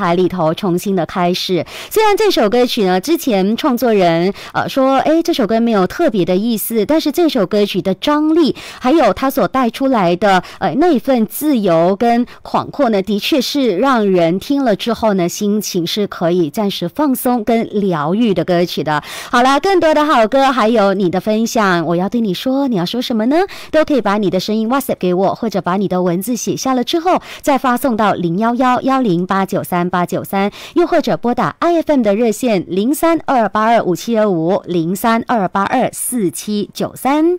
海里头重新的开始。虽然这首歌曲呢，之前创作人呃说，哎，这首歌没有特别的意思，但是这首歌曲的张力，还有它所带出来的呃那份自由跟广阔呢，的确是让人听了之后呢，心情是可以暂时放松跟疗愈的歌曲的。好了，更多的好歌还有你的分享，我要对你说，你要说什么呢？都可以把你的声音 WhatsApp 给我，或者把你的文字写下了之后再发送到零幺幺幺零八九三。八九三，又或者拨打 o FM 的热线零三二八二五七二五零三二八二四七九三。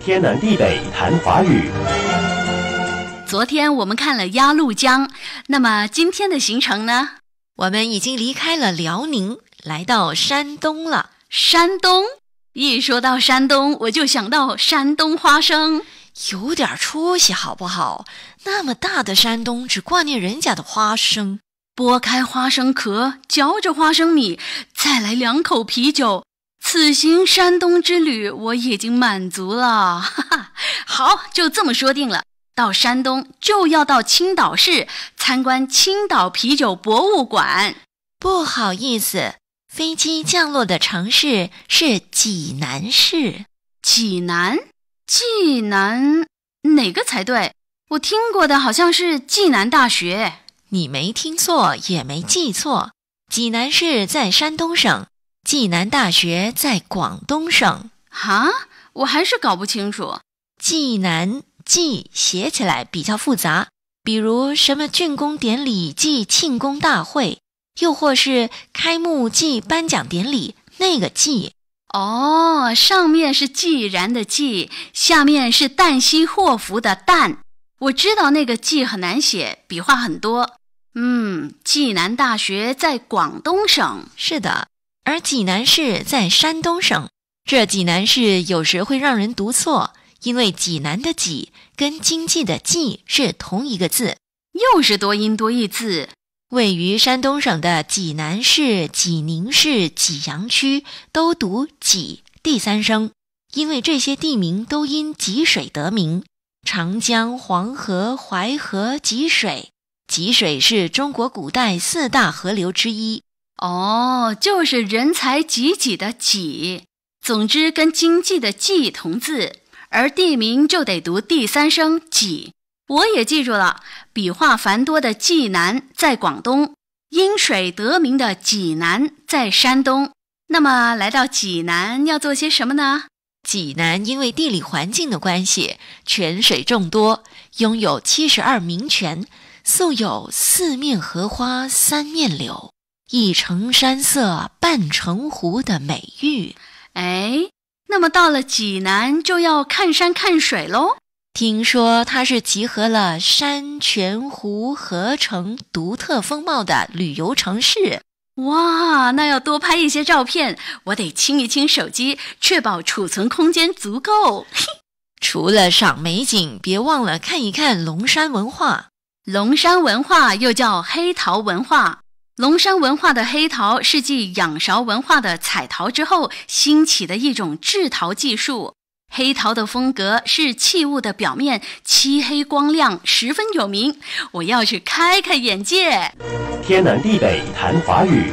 天南地北谈华语。昨天我们看了鸭绿江，那么今天的行程呢？我们已经离开了辽宁，来到山东了。山东一说到山东，我就想到山东花生，有点出息好不好？那么大的山东，只挂念人家的花生。剥开花生壳，嚼着花生米，再来两口啤酒。此行山东之旅，我已经满足了。哈哈，好，就这么说定了。到山东就要到青岛市参观青岛啤酒博物馆。不好意思，飞机降落的城市是济南市。济南，济南，哪个才对？我听过的好像是济南大学。你没听错，也没记错。济南市在山东省，济南大学在广东省。哈，我还是搞不清楚。济南“济”写起来比较复杂，比如什么竣工典礼、暨庆功大会，又或是开幕暨颁奖典礼，那个“暨。哦，上面是“既然”的“既”，下面是“旦夕祸福”的“旦”。我知道那个“祭”很难写，笔画很多。嗯，济南大学在广东省，是的。而济南市在山东省。这济南市有时会让人读错，因为济南的“济”跟经济的“济”是同一个字，又是多音多义字。位于山东省的济南市、济宁市、济阳区都读“济”第三声，因为这些地名都因“济水”得名。长江、黄河、淮河，济水。济水是中国古代四大河流之一，哦，就是人才济济的济，总之跟经济的济同字，而地名就得读第三声济。我也记住了，笔画繁多的济南在广东，因水得名的济南在山东。那么来到济南要做些什么呢？济南因为地理环境的关系，泉水众多，拥有七十二名泉。素有“四面荷花三面柳，一城山色半城湖”的美誉。哎，那么到了济南就要看山看水喽。听说它是集合了山、泉、湖、城独特风貌的旅游城市。哇，那要多拍一些照片，我得清一清手机，确保储存空间足够。除了赏美景，别忘了看一看龙山文化。龙山文化又叫黑陶文化，龙山文化的黑陶是继仰韶文化的彩陶之后兴起的一种制陶技术。黑陶的风格是器物的表面漆黑光亮，十分有名。我要去开开眼界。天南地北谈华语。